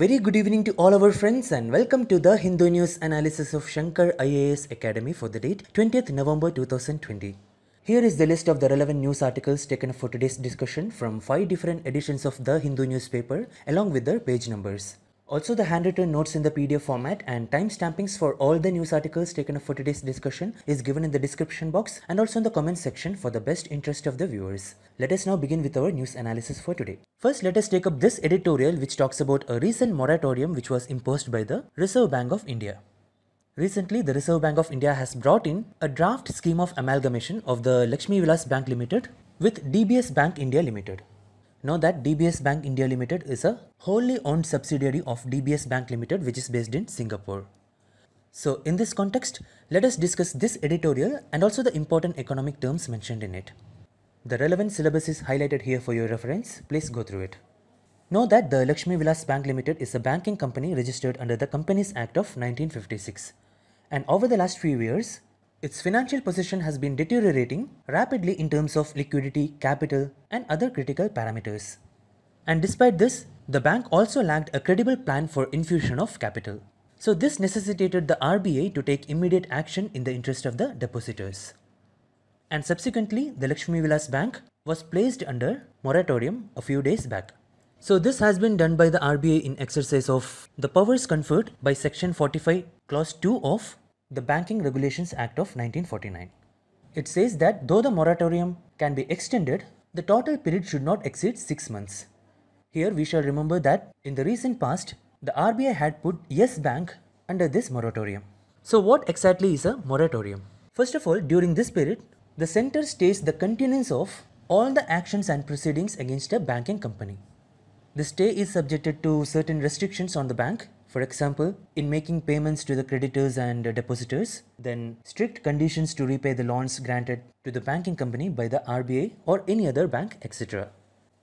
Very good evening to all our friends and welcome to the Hindu news analysis of Shankar IAS Academy for the date 20th November 2020. Here is the list of the relevant news articles taken for today's discussion from 5 different editions of the Hindu newspaper along with their page numbers. Also the handwritten notes in the PDF format and timestampings for all the news articles taken up for today's discussion is given in the description box and also in the comment section for the best interest of the viewers. Let us now begin with our news analysis for today. First, let us take up this editorial which talks about a recent moratorium which was imposed by the Reserve Bank of India. Recently, the Reserve Bank of India has brought in a draft scheme of amalgamation of the Lakshmi Vilas Bank Limited with DBS Bank India Limited. Know that DBS Bank India Limited is a wholly owned subsidiary of DBS Bank Limited which is based in Singapore. So in this context, let us discuss this editorial and also the important economic terms mentioned in it. The relevant syllabus is highlighted here for your reference. Please go through it. Know that the Lakshmi Vilas Bank Limited is a banking company registered under the Companies Act of 1956. And over the last few years, its financial position has been deteriorating rapidly in terms of liquidity, capital, and other critical parameters. And despite this, the bank also lacked a credible plan for infusion of capital. So this necessitated the RBA to take immediate action in the interest of the depositors. And subsequently, the Lakshmi Vilas Bank was placed under moratorium a few days back. So this has been done by the RBA in exercise of the powers conferred by section 45 clause 2 of the Banking Regulations Act of 1949. It says that though the moratorium can be extended, the total period should not exceed 6 months. Here we shall remember that in the recent past, the RBI had put Yes Bank under this moratorium. So what exactly is a moratorium? First of all, during this period, the center states the continuance of all the actions and proceedings against a banking company. The stay is subjected to certain restrictions on the bank for example, in making payments to the creditors and depositors, then strict conditions to repay the loans granted to the banking company by the RBI or any other bank, etc.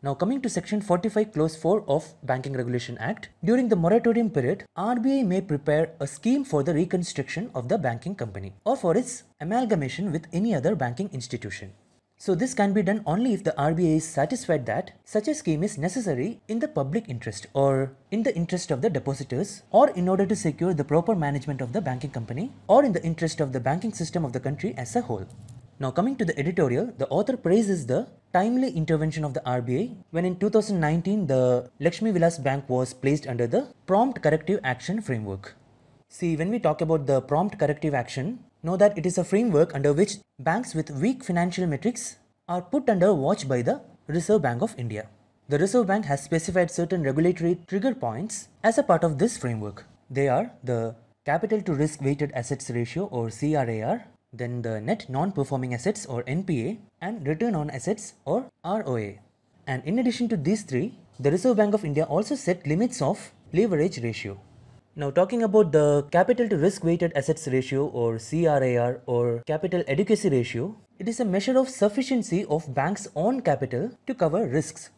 Now coming to section 45 clause 4 of Banking Regulation Act, during the moratorium period, RBI may prepare a scheme for the reconstruction of the banking company or for its amalgamation with any other banking institution. So this can be done only if the RBI is satisfied that such a scheme is necessary in the public interest or in the interest of the depositors or in order to secure the proper management of the banking company or in the interest of the banking system of the country as a whole. Now coming to the editorial, the author praises the timely intervention of the RBI when in 2019 the Lakshmi Vilas Bank was placed under the prompt corrective action framework. See, when we talk about the prompt corrective action, Know that it is a framework under which banks with weak financial metrics are put under watch by the Reserve Bank of India. The Reserve Bank has specified certain regulatory trigger points as a part of this framework. They are the capital to risk weighted assets ratio or CRAR, then the net non performing assets or NPA, and return on assets or ROA. And in addition to these three, the Reserve Bank of India also set limits of leverage ratio. Now talking about the capital to risk weighted assets ratio or CRAR or capital adequacy ratio, it is a measure of sufficiency of bank's own capital to cover risks.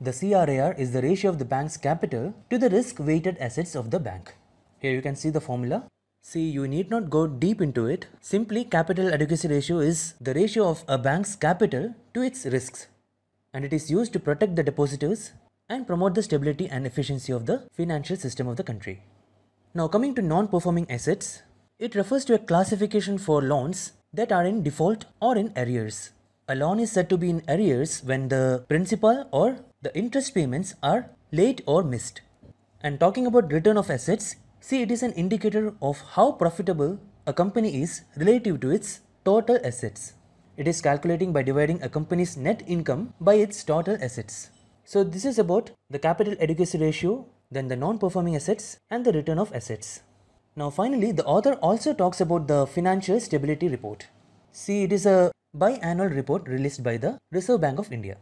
The CRAR is the ratio of the bank's capital to the risk weighted assets of the bank. Here you can see the formula. See, you need not go deep into it. Simply capital adequacy ratio is the ratio of a bank's capital to its risks. And it is used to protect the depositors and promote the stability and efficiency of the financial system of the country. Now coming to non-performing assets, it refers to a classification for loans that are in default or in arrears. A loan is said to be in arrears when the principal or the interest payments are late or missed. And talking about return of assets, see it is an indicator of how profitable a company is relative to its total assets. It is calculating by dividing a company's net income by its total assets. So this is about the capital adequacy ratio then the non-performing assets and the return of assets. Now finally, the author also talks about the Financial Stability Report. See, it is a biannual report released by the Reserve Bank of India.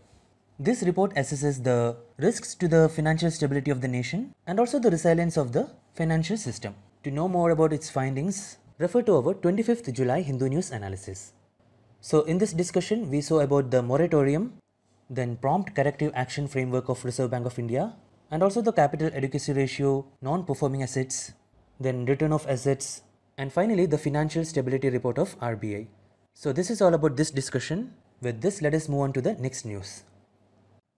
This report assesses the risks to the financial stability of the nation and also the resilience of the financial system. To know more about its findings, refer to our 25th July Hindu News analysis. So in this discussion, we saw about the moratorium, then prompt corrective action framework of Reserve Bank of India, and also the capital adequacy ratio, non-performing assets, then return of assets, and finally the financial stability report of RBI. So this is all about this discussion. With this, let us move on to the next news.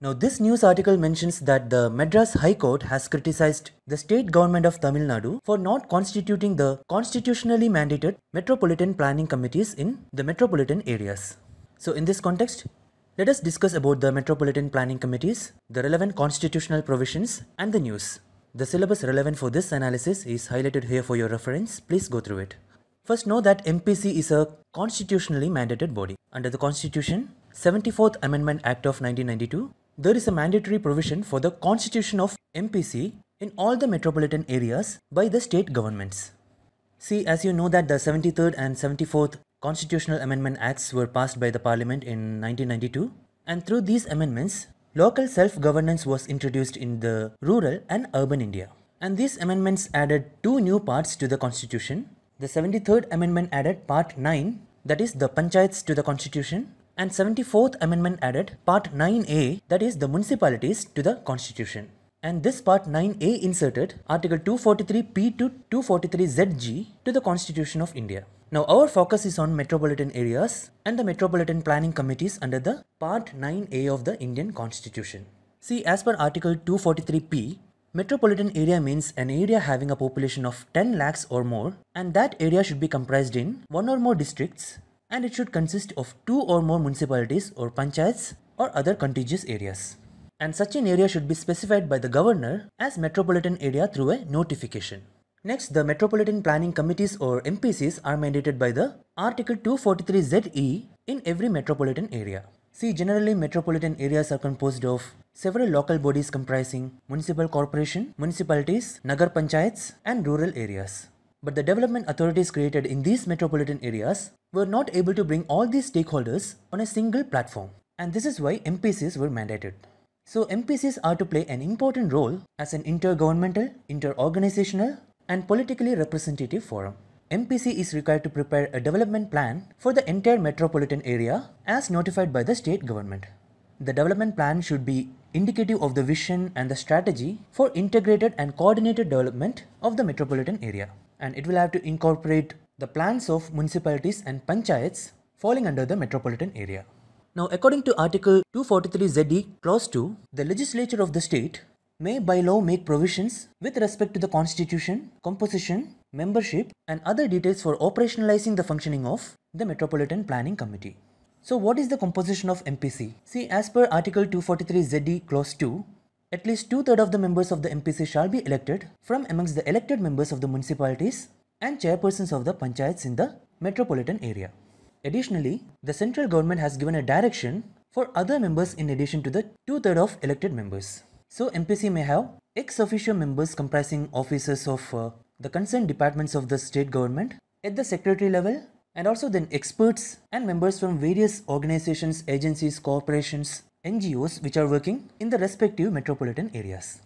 Now, this news article mentions that the Madras High Court has criticized the state government of Tamil Nadu for not constituting the constitutionally mandated metropolitan planning committees in the metropolitan areas. So, in this context, let us discuss about the Metropolitan Planning Committees, the relevant constitutional provisions and the news. The syllabus relevant for this analysis is highlighted here for your reference. Please go through it. First know that MPC is a constitutionally mandated body. Under the Constitution, 74th Amendment Act of 1992, there is a mandatory provision for the constitution of MPC in all the metropolitan areas by the state governments. See, as you know that the 73rd and 74th Constitutional Amendment Acts were passed by the Parliament in 1992, and through these amendments, local self governance was introduced in the rural and urban India. And these amendments added two new parts to the Constitution. The 73rd Amendment added Part 9, that is the Panchayats to the Constitution, and 74th Amendment added Part 9A, that is the municipalities to the Constitution. And this Part 9A inserted Article 243P to 243ZG to the Constitution of India. Now our focus is on metropolitan areas and the metropolitan planning committees under the Part 9A of the Indian Constitution. See as per Article 243p, metropolitan area means an area having a population of 10 lakhs or more and that area should be comprised in one or more districts and it should consist of two or more municipalities or panchayats or other contiguous areas. And such an area should be specified by the governor as metropolitan area through a notification. Next, the Metropolitan Planning Committees or MPCs are mandated by the Article 243ZE in every metropolitan area. See, generally metropolitan areas are composed of several local bodies comprising municipal corporation, municipalities, nagar panchayats and rural areas. But the development authorities created in these metropolitan areas were not able to bring all these stakeholders on a single platform. And this is why MPCs were mandated. So MPCs are to play an important role as an intergovernmental, interorganizational and politically representative forum. MPC is required to prepare a development plan for the entire metropolitan area as notified by the state government. The development plan should be indicative of the vision and the strategy for integrated and coordinated development of the metropolitan area. And it will have to incorporate the plans of municipalities and panchayats falling under the metropolitan area. Now, according to Article 243ZD, Clause 2, the legislature of the state may by law make provisions with respect to the constitution, composition, membership and other details for operationalizing the functioning of the Metropolitan Planning Committee. So what is the composition of MPC? See as per article 243 ZD clause 2, at least two-thirds of the members of the MPC shall be elected from amongst the elected members of the municipalities and chairpersons of the panchayats in the metropolitan area. Additionally, the central government has given a direction for other members in addition to the two-thirds of elected members. So MPC may have ex-officio members comprising officers of uh, the concerned departments of the state government at the secretary level and also then experts and members from various organizations, agencies, corporations, NGOs which are working in the respective metropolitan areas.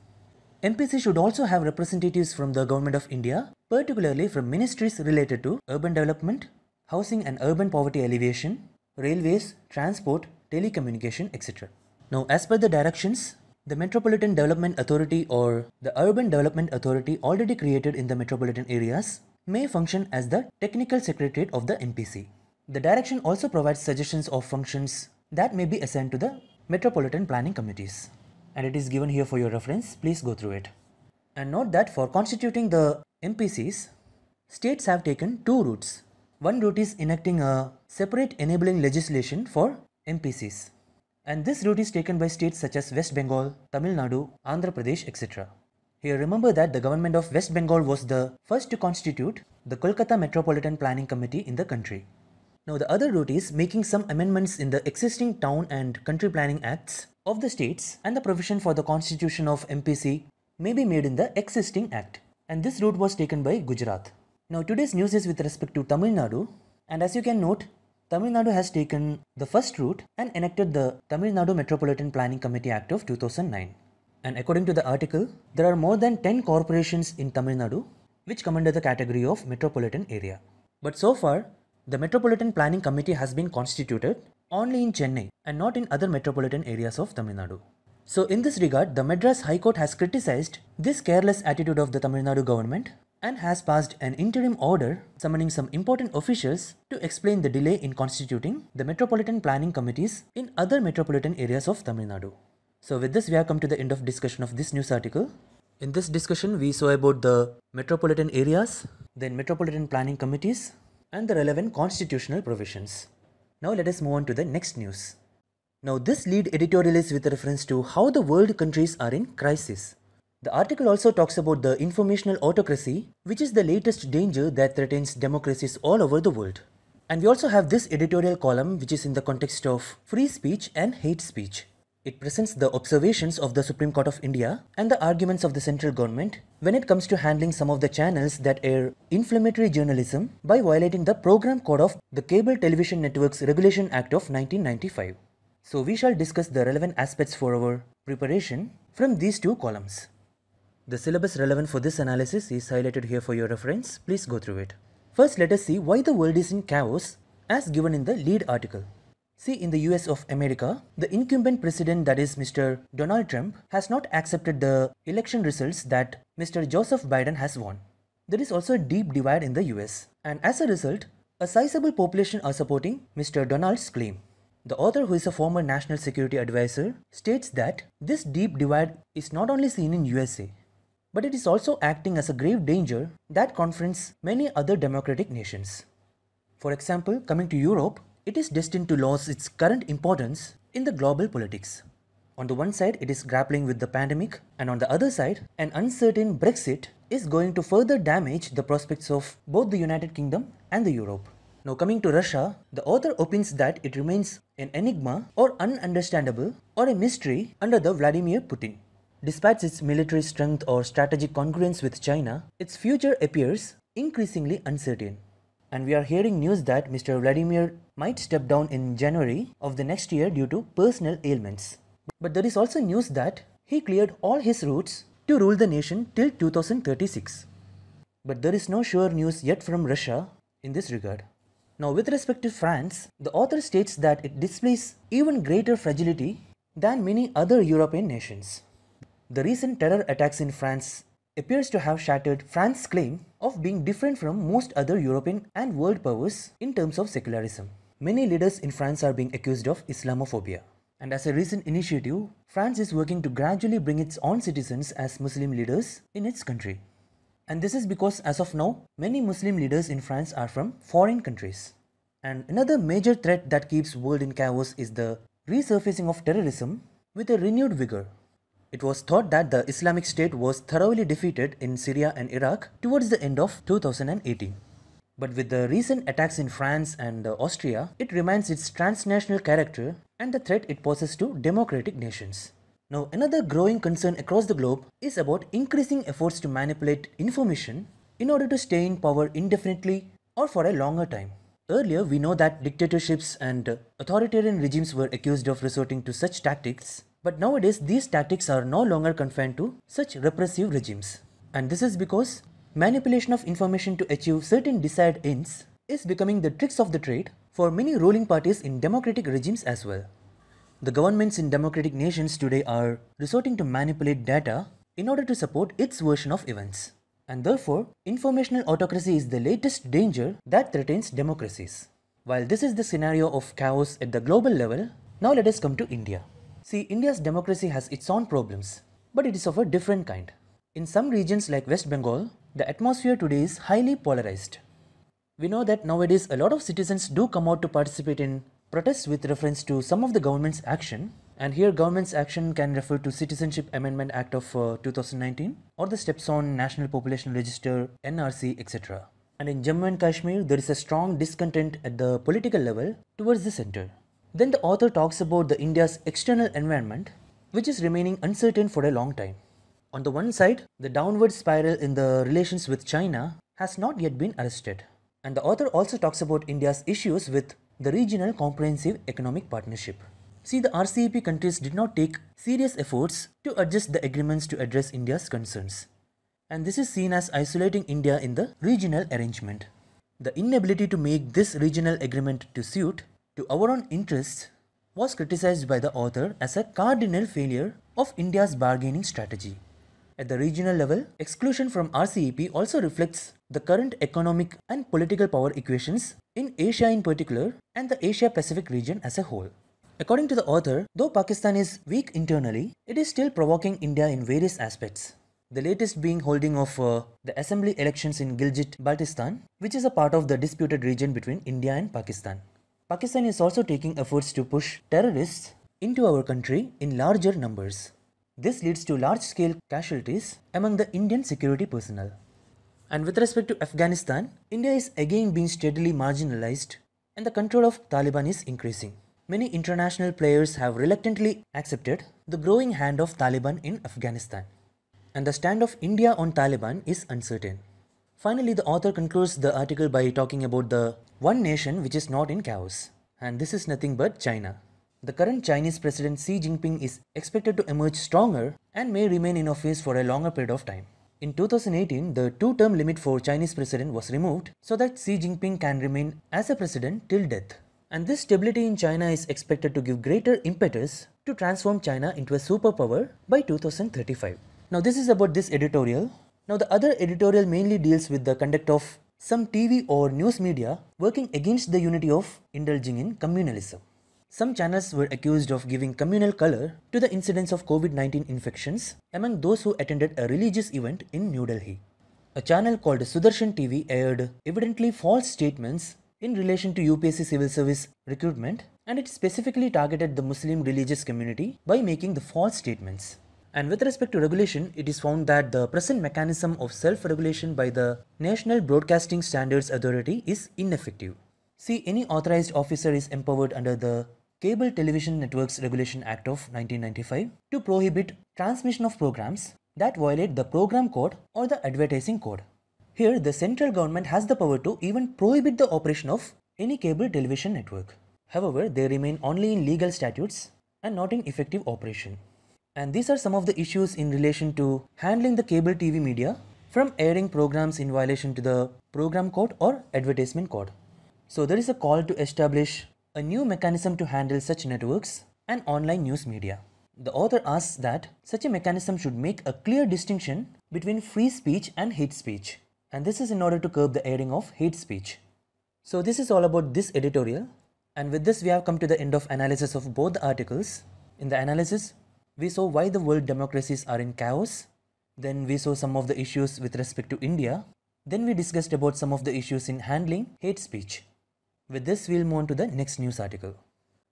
MPC should also have representatives from the Government of India, particularly from ministries related to urban development, housing and urban poverty alleviation, railways, transport, telecommunication, etc. Now, as per the directions the Metropolitan Development Authority or the Urban Development Authority already created in the metropolitan areas may function as the technical secretariat of the MPC. The direction also provides suggestions of functions that may be assigned to the metropolitan planning committees and it is given here for your reference please go through it and note that for constituting the MPCs states have taken two routes one route is enacting a separate enabling legislation for MPCs and this route is taken by states such as West Bengal, Tamil Nadu, Andhra Pradesh, etc. Here remember that the government of West Bengal was the first to constitute the Kolkata Metropolitan Planning Committee in the country. Now the other route is making some amendments in the existing town and country planning acts of the states and the provision for the constitution of MPC may be made in the existing act and this route was taken by Gujarat. Now today's news is with respect to Tamil Nadu and as you can note Tamil Nadu has taken the first route and enacted the Tamil Nadu Metropolitan Planning Committee Act of 2009. And according to the article, there are more than 10 corporations in Tamil Nadu which come under the category of metropolitan area. But so far, the Metropolitan Planning Committee has been constituted only in Chennai and not in other metropolitan areas of Tamil Nadu. So in this regard, the Madras High Court has criticized this careless attitude of the Tamil Nadu government and has passed an interim order summoning some important officials to explain the delay in constituting the metropolitan planning committees in other metropolitan areas of Tamil Nadu. So with this we have come to the end of discussion of this news article. In this discussion we saw about the metropolitan areas, then metropolitan planning committees and the relevant constitutional provisions. Now let us move on to the next news. Now this lead editorial is with reference to how the world countries are in crisis the article also talks about the informational autocracy, which is the latest danger that threatens democracies all over the world. And we also have this editorial column, which is in the context of free speech and hate speech. It presents the observations of the Supreme Court of India and the arguments of the central government when it comes to handling some of the channels that air inflammatory journalism by violating the program code of the Cable Television Networks Regulation Act of 1995. So we shall discuss the relevant aspects for our preparation from these two columns. The syllabus relevant for this analysis is highlighted here for your reference. Please go through it. First, let us see why the world is in chaos as given in the lead article. See, in the US of America, the incumbent president, that is Mr. Donald Trump, has not accepted the election results that Mr. Joseph Biden has won. There is also a deep divide in the US, and as a result, a sizable population are supporting Mr. Donald's claim. The author, who is a former national security advisor, states that this deep divide is not only seen in USA, but it is also acting as a grave danger that confronts many other democratic nations. For example, coming to Europe, it is destined to lose its current importance in the global politics. On the one side, it is grappling with the pandemic, and on the other side, an uncertain Brexit is going to further damage the prospects of both the United Kingdom and the Europe. Now coming to Russia, the author opines that it remains an enigma or ununderstandable or a mystery under the Vladimir Putin. Despite its military strength or strategic congruence with China, its future appears increasingly uncertain. And we are hearing news that Mr. Vladimir might step down in January of the next year due to personal ailments. But there is also news that he cleared all his routes to rule the nation till 2036. But there is no sure news yet from Russia in this regard. Now, with respect to France, the author states that it displays even greater fragility than many other European nations. The recent terror attacks in France appears to have shattered France's claim of being different from most other European and world powers in terms of secularism. Many leaders in France are being accused of Islamophobia. And as a recent initiative, France is working to gradually bring its own citizens as Muslim leaders in its country. And this is because as of now, many Muslim leaders in France are from foreign countries. And another major threat that keeps world in chaos is the resurfacing of terrorism with a renewed vigor. It was thought that the Islamic State was thoroughly defeated in Syria and Iraq towards the end of 2018. But with the recent attacks in France and uh, Austria, it remains its transnational character and the threat it poses to democratic nations. Now, another growing concern across the globe is about increasing efforts to manipulate information in order to stay in power indefinitely or for a longer time. Earlier, we know that dictatorships and uh, authoritarian regimes were accused of resorting to such tactics but nowadays, these tactics are no longer confined to such repressive regimes. And this is because manipulation of information to achieve certain desired ends is becoming the tricks of the trade for many ruling parties in democratic regimes as well. The governments in democratic nations today are resorting to manipulate data in order to support its version of events. And therefore, informational autocracy is the latest danger that threatens democracies. While this is the scenario of chaos at the global level, now let us come to India. See, India's democracy has its own problems, but it is of a different kind. In some regions like West Bengal, the atmosphere today is highly polarized. We know that nowadays a lot of citizens do come out to participate in protests with reference to some of the government's action and here government's action can refer to citizenship amendment act of uh, 2019 or the steps on national population register nrc etc and in jammu and kashmir there is a strong discontent at the political level towards the center then the author talks about the India's external environment, which is remaining uncertain for a long time. On the one side, the downward spiral in the relations with China has not yet been arrested. And the author also talks about India's issues with the Regional Comprehensive Economic Partnership. See, the RCEP countries did not take serious efforts to adjust the agreements to address India's concerns. And this is seen as isolating India in the regional arrangement. The inability to make this regional agreement to suit to our own interests was criticized by the author as a cardinal failure of India's bargaining strategy. At the regional level, exclusion from RCEP also reflects the current economic and political power equations in Asia in particular and the Asia Pacific region as a whole. According to the author, though Pakistan is weak internally, it is still provoking India in various aspects. The latest being holding of uh, the assembly elections in Gilgit, Baltistan, which is a part of the disputed region between India and Pakistan. Pakistan is also taking efforts to push terrorists into our country in larger numbers. This leads to large scale casualties among the Indian security personnel. And with respect to Afghanistan, India is again being steadily marginalized and the control of Taliban is increasing. Many international players have reluctantly accepted the growing hand of Taliban in Afghanistan. And the stand of India on Taliban is uncertain. Finally, the author concludes the article by talking about the one nation which is not in chaos. And this is nothing but China. The current Chinese president Xi Jinping is expected to emerge stronger and may remain in office for a longer period of time. In 2018, the two-term limit for Chinese president was removed so that Xi Jinping can remain as a president till death. And this stability in China is expected to give greater impetus to transform China into a superpower by 2035. Now this is about this editorial. Now the other editorial mainly deals with the conduct of some TV or news media working against the unity of indulging in communalism. Some channels were accused of giving communal color to the incidence of COVID-19 infections among those who attended a religious event in New Delhi. A channel called Sudarshan TV aired evidently false statements in relation to UPSC civil service recruitment and it specifically targeted the Muslim religious community by making the false statements. And with respect to regulation, it is found that the present mechanism of self-regulation by the National Broadcasting Standards Authority is ineffective. See, any authorized officer is empowered under the Cable Television Networks Regulation Act of 1995 to prohibit transmission of programs that violate the program code or the advertising code. Here, the central government has the power to even prohibit the operation of any cable television network. However, they remain only in legal statutes and not in effective operation. And these are some of the issues in relation to handling the cable TV media from airing programs in violation to the program code or advertisement code. So there is a call to establish a new mechanism to handle such networks and online news media. The author asks that such a mechanism should make a clear distinction between free speech and hate speech. And this is in order to curb the airing of hate speech. So this is all about this editorial. And with this we have come to the end of analysis of both the articles. In the analysis, we saw why the world democracies are in chaos. Then we saw some of the issues with respect to India. Then we discussed about some of the issues in handling hate speech. With this, we'll move on to the next news article.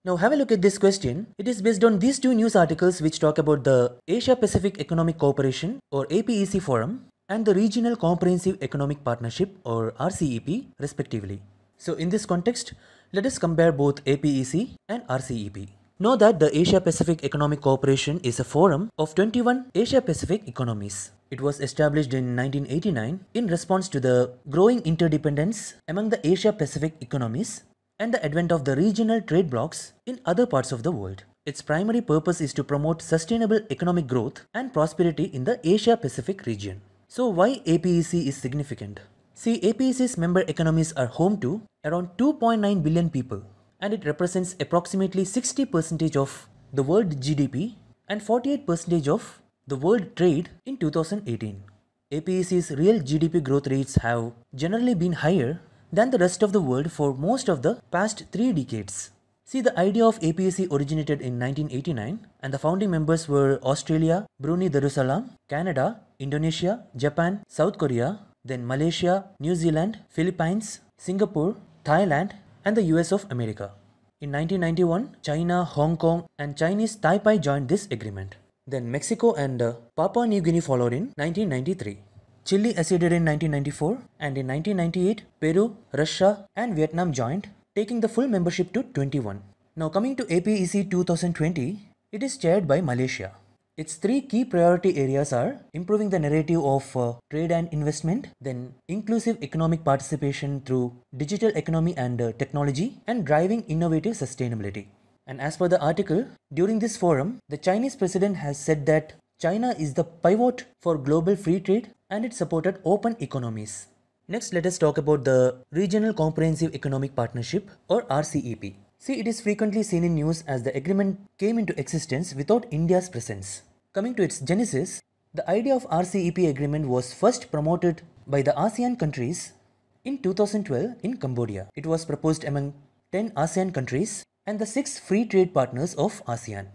Now have a look at this question. It is based on these two news articles which talk about the Asia Pacific Economic Cooperation or APEC Forum and the Regional Comprehensive Economic Partnership or RCEP respectively. So in this context, let us compare both APEC and RCEP. Know that the Asia Pacific Economic Cooperation is a forum of 21 Asia Pacific economies. It was established in 1989 in response to the growing interdependence among the Asia Pacific economies and the advent of the regional trade blocs in other parts of the world. Its primary purpose is to promote sustainable economic growth and prosperity in the Asia Pacific region. So, why APEC is significant? See, APEC's member economies are home to around 2.9 billion people and it represents approximately 60% of the world GDP and 48% of the world trade in 2018. APEC's real GDP growth rates have generally been higher than the rest of the world for most of the past three decades. See, the idea of APEC originated in 1989 and the founding members were Australia, Brunei Darussalam, Canada, Indonesia, Japan, South Korea, then Malaysia, New Zealand, Philippines, Singapore, Thailand, and the US of America. In 1991, China, Hong Kong, and Chinese Taipei joined this agreement. Then Mexico and uh, Papua New Guinea followed in 1993. Chile acceded in 1994, and in 1998, Peru, Russia, and Vietnam joined, taking the full membership to 21. Now, coming to APEC 2020, it is chaired by Malaysia. Its three key priority areas are improving the narrative of uh, trade and investment, then inclusive economic participation through digital economy and uh, technology, and driving innovative sustainability. And as per the article, during this forum, the Chinese president has said that China is the pivot for global free trade and it supported open economies. Next, let us talk about the Regional Comprehensive Economic Partnership or RCEP. See, it is frequently seen in news as the agreement came into existence without India's presence. Coming to its genesis, the idea of RCEP agreement was first promoted by the ASEAN countries in 2012 in Cambodia. It was proposed among 10 ASEAN countries and the 6 free trade partners of ASEAN.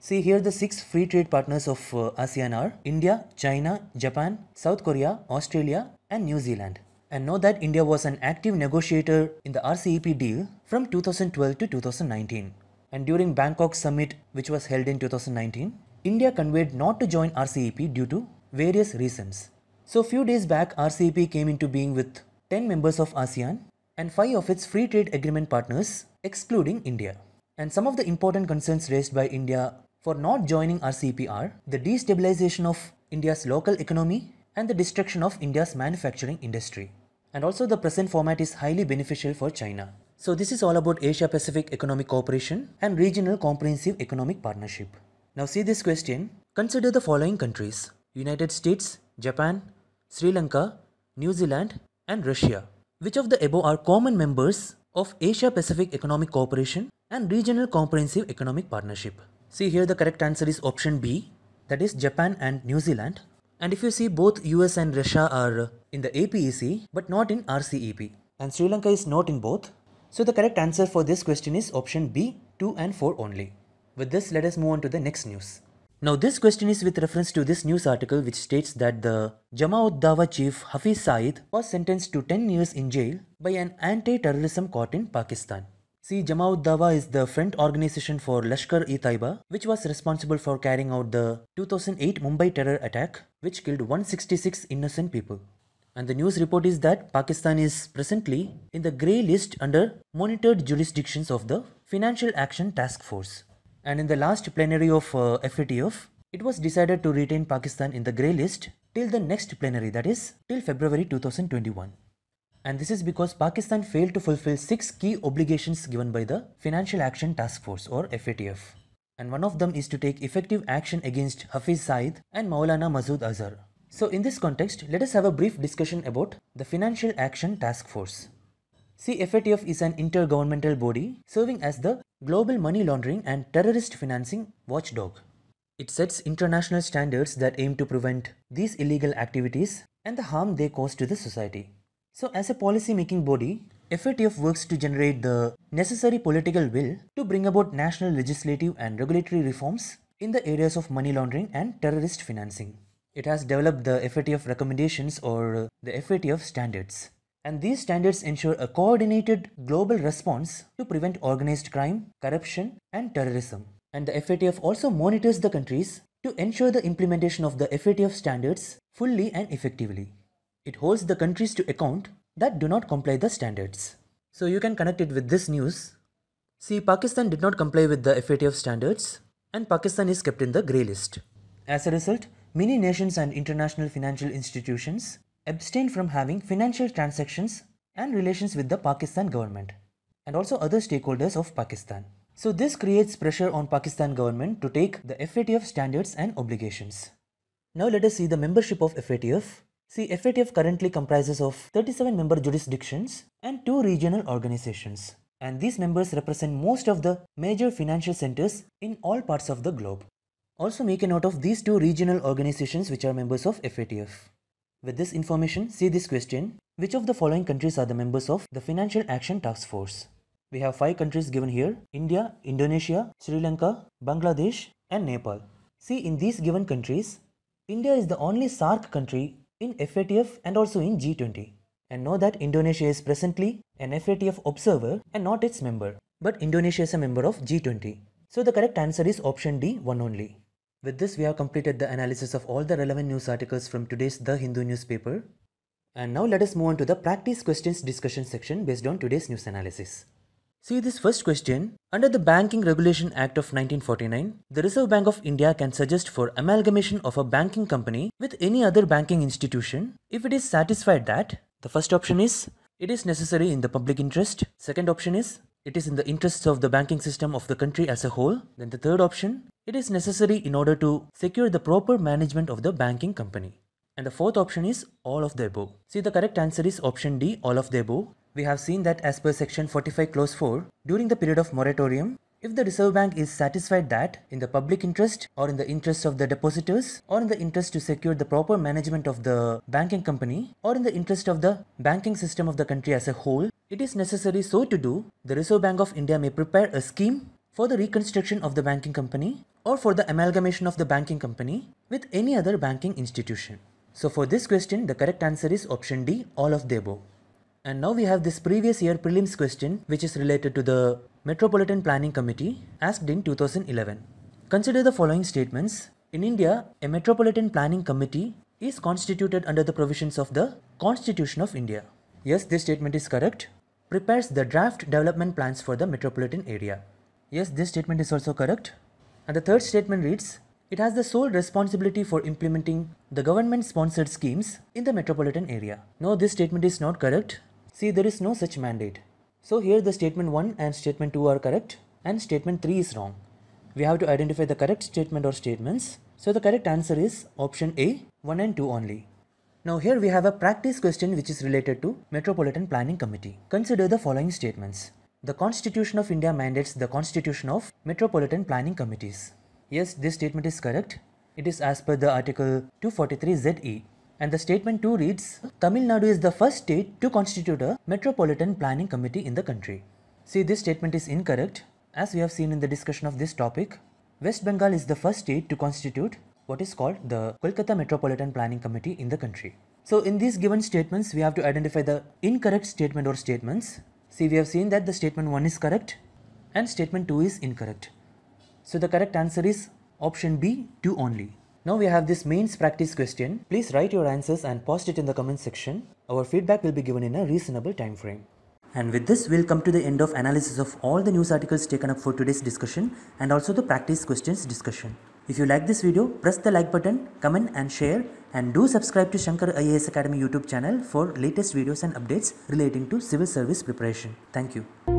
See here the 6 free trade partners of uh, ASEAN are India, China, Japan, South Korea, Australia and New Zealand and know that India was an active negotiator in the RCEP deal from 2012 to 2019. And during Bangkok summit which was held in 2019, India conveyed not to join RCEP due to various reasons. So few days back RCEP came into being with 10 members of ASEAN and 5 of its free trade agreement partners excluding India. And some of the important concerns raised by India for not joining RCEP are the destabilization of India's local economy and the destruction of India's manufacturing industry. And also the present format is highly beneficial for China. So this is all about Asia-Pacific Economic Cooperation and Regional Comprehensive Economic Partnership. Now see this question. Consider the following countries. United States, Japan, Sri Lanka, New Zealand and Russia. Which of the above are common members of Asia-Pacific Economic Cooperation and Regional Comprehensive Economic Partnership? See here the correct answer is option B that is Japan and New Zealand and if you see, both US and Russia are in the APEC but not in RCEP. And Sri Lanka is not in both. So the correct answer for this question is option B, 2 and 4 only. With this, let us move on to the next news. Now, this question is with reference to this news article which states that the Jamaat Dawa chief Hafiz Saeed was sentenced to 10 years in jail by an anti terrorism court in Pakistan. See, Jamaat Dawa is the front organization for Lashkar-e-Taiba, which was responsible for carrying out the 2008 Mumbai terror attack, which killed 166 innocent people. And the news report is that Pakistan is presently in the grey list under monitored jurisdictions of the Financial Action Task Force. And in the last plenary of uh, FATF, it was decided to retain Pakistan in the grey list till the next plenary, that is, till February 2021 and this is because Pakistan failed to fulfill six key obligations given by the Financial Action Task Force or FATF. And one of them is to take effective action against Hafiz Saeed and Maulana Masood Azhar. So in this context, let us have a brief discussion about the Financial Action Task Force. See, FATF is an intergovernmental body serving as the global money laundering and terrorist financing watchdog. It sets international standards that aim to prevent these illegal activities and the harm they cause to the society. So as a policy-making body, FATF works to generate the necessary political will to bring about national legislative and regulatory reforms in the areas of money laundering and terrorist financing. It has developed the FATF recommendations or the FATF standards. And these standards ensure a coordinated global response to prevent organized crime, corruption, and terrorism. And the FATF also monitors the countries to ensure the implementation of the FATF standards fully and effectively. It holds the countries to account that do not comply the standards. So you can connect it with this news. See, Pakistan did not comply with the FATF standards and Pakistan is kept in the grey list. As a result, many nations and international financial institutions abstain from having financial transactions and relations with the Pakistan government and also other stakeholders of Pakistan. So this creates pressure on Pakistan government to take the FATF standards and obligations. Now let us see the membership of FATF See, FATF currently comprises of 37 member jurisdictions and two regional organizations. And these members represent most of the major financial centers in all parts of the globe. Also make a note of these two regional organizations which are members of FATF. With this information, see this question. Which of the following countries are the members of the Financial Action Task Force? We have five countries given here. India, Indonesia, Sri Lanka, Bangladesh and Nepal. See, in these given countries, India is the only SARC country in FATF and also in G20 and know that Indonesia is presently an FATF observer and not its member. But Indonesia is a member of G20. So the correct answer is option D, one only. With this, we have completed the analysis of all the relevant news articles from today's The Hindu newspaper. And now let us move on to the practice questions discussion section based on today's news analysis. See this first question. Under the Banking Regulation Act of 1949, the Reserve Bank of India can suggest for amalgamation of a banking company with any other banking institution if it is satisfied that the first option is it is necessary in the public interest, second option is it is in the interests of the banking system of the country as a whole, then the third option it is necessary in order to secure the proper management of the banking company. And the fourth option is all of the above. See the correct answer is option D all of the above we have seen that as per section 45 clause 4, during the period of moratorium, if the Reserve Bank is satisfied that, in the public interest or in the interest of the depositors or in the interest to secure the proper management of the banking company or in the interest of the banking system of the country as a whole, it is necessary so to do, the Reserve Bank of India may prepare a scheme for the reconstruction of the banking company or for the amalgamation of the banking company with any other banking institution. So for this question, the correct answer is option D, all of the above. And now we have this previous year prelims question which is related to the Metropolitan Planning Committee asked in 2011. Consider the following statements. In India, a Metropolitan Planning Committee is constituted under the provisions of the Constitution of India. Yes, this statement is correct. Prepares the draft development plans for the metropolitan area. Yes, this statement is also correct. And the third statement reads It has the sole responsibility for implementing the government sponsored schemes in the metropolitan area. No, this statement is not correct. See, there is no such mandate. So here the statement 1 and statement 2 are correct and statement 3 is wrong. We have to identify the correct statement or statements. So the correct answer is option A, 1 and 2 only. Now here we have a practice question which is related to Metropolitan Planning Committee. Consider the following statements. The Constitution of India mandates the constitution of Metropolitan Planning Committees. Yes, this statement is correct. It is as per the article 243 ZE and the statement 2 reads, Tamil Nadu is the first state to constitute a metropolitan planning committee in the country. See, this statement is incorrect. As we have seen in the discussion of this topic, West Bengal is the first state to constitute what is called the Kolkata Metropolitan Planning Committee in the country. So in these given statements, we have to identify the incorrect statement or statements. See, we have seen that the statement 1 is correct and statement 2 is incorrect. So the correct answer is option B, 2 only. Now we have this mains practice question. Please write your answers and post it in the comment section. Our feedback will be given in a reasonable time frame. And with this, we'll come to the end of analysis of all the news articles taken up for today's discussion and also the practice questions discussion. If you like this video, press the like button, comment and share and do subscribe to Shankar IAS Academy YouTube channel for latest videos and updates relating to civil service preparation. Thank you.